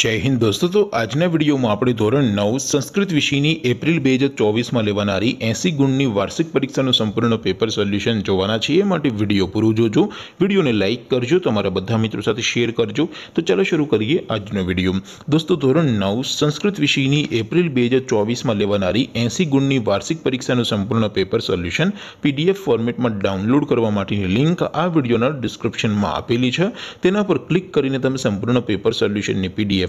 જય હિન્દ દોસ્તો તો આજના વિડીયોમાં આપણે ધોરણ નવ સંસ્કૃત વિષયની એપ્રિલ બે હજાર ચોવીસમાં લેવાનારી એંસી ગુણની વાર્ષિક પરીક્ષાનું સંપૂર્ણ પેપર સોલ્યુશન જોવાના છે એ માટે વિડીયો પૂરું જોજો વિડીયોને લાઇક કરજો તમારા બધા મિત્રો સાથે શેર કરજો તો ચાલો શરૂ કરીએ આજનો વિડીયો દોસ્તો ધોરણ નવ સંસ્કૃત વિષયની એપ્રિલ બે હજાર ચોવીસમાં લેવાનારી એંસી ગુણની વાર્ષિક પરીક્ષાનું સંપૂર્ણ પેપર સોલ્યુશન પીડીએફ ફોર્મેટમાં ડાઉનલોડ કરવા માટેની લિંક આ વિડીયોના ડિસ્ક્રિપ્શનમાં આપેલી છે તેના પર ક્લિક કરીને તમે સંપૂર્ણ પેપર સોલ્યુશનની પીડીએફ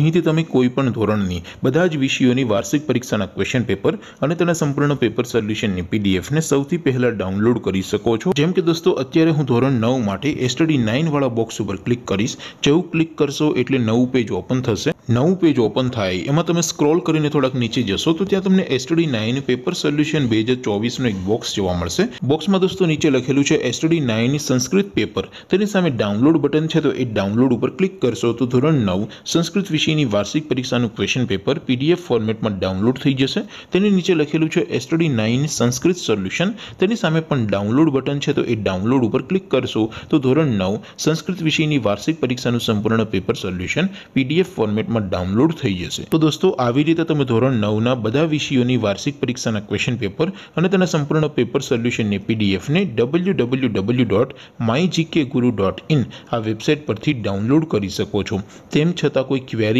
અહીંથી તમે કોઈપણ ધોરણની બધા જ વિષયોની વાર્ષિક પરીક્ષાના ક્વેશ્ચન પેપર અને તેના સંપૂર્ણ પેપર સોલ્યુશનની પીડીએફને સૌથી પહેલાં ડાઉનલોડ કરી શકો છો જેમ કે દોસ્તો અત્યારે હું ધોરણ નવ માટે એસટડી નાઇનવાળા બોક્સ ઉપર ક્લિક કરીશ જેવું ક્લિક કરશો એટલે નવું પેજ ઓપન થશે નવું પેજ ઓપન થાય એમાં તમે સ્ક્રોલ કરીને થોડાક નીચે જશો તો ત્યાં તમને એસટડી નાઇન પેપર સોલ્યુશન બે હજાર ચોવીસનું એક બોક્સ જોવા મળશે બોક્સમાં દોસ્તો નીચે લખેલું છે એસટડી નાઇનની સંસ્કૃત પેપર તેની સામે ડાઉનલોડ બટન છે તો એ ડાઉનલોડ ઉપર ક્લિક કરશો તો ધોરણ નવ સંસ્કૃત વિષય પીસીની વાર્ષિક પરીક્ષાનું ક્વેશ્ચન પેપર પીડીએફ ફોર્મેટમાં ડાઉનલોડ થઈ જશે તેની નીચે લખેલું છે એસટડી નાઇન સંસ્કૃત સોલ્યુશન તેની સામે પણ ડાઉનલોડ બટન છે તો એ ડાઉનલોડ ઉપર ક્લિક કરશો તો ધોરણ નવ સંસ્કૃત વિષયની વાર્ષિક પરીક્ષાનું સંપૂર્ણ પેપર સોલ્યુશન પીડીએફ ફોર્મેટમાં ડાઉનલોડ થઈ જશે તો દોસ્તો આવી રીતે તમે ધોરણ નવના બધા વિષયોની વાર્ષિક પરીક્ષાના ક્વેશ્ચન પેપર અને તેના સંપૂર્ણ પેપર સોલ્યુશનની પીડીએફને W W W dot my GK guru dot in આ વેબસાઇટ પરથી ડાઉનલોડ કરી શકો છો તેમ છતાં કોઈ ક્વેરી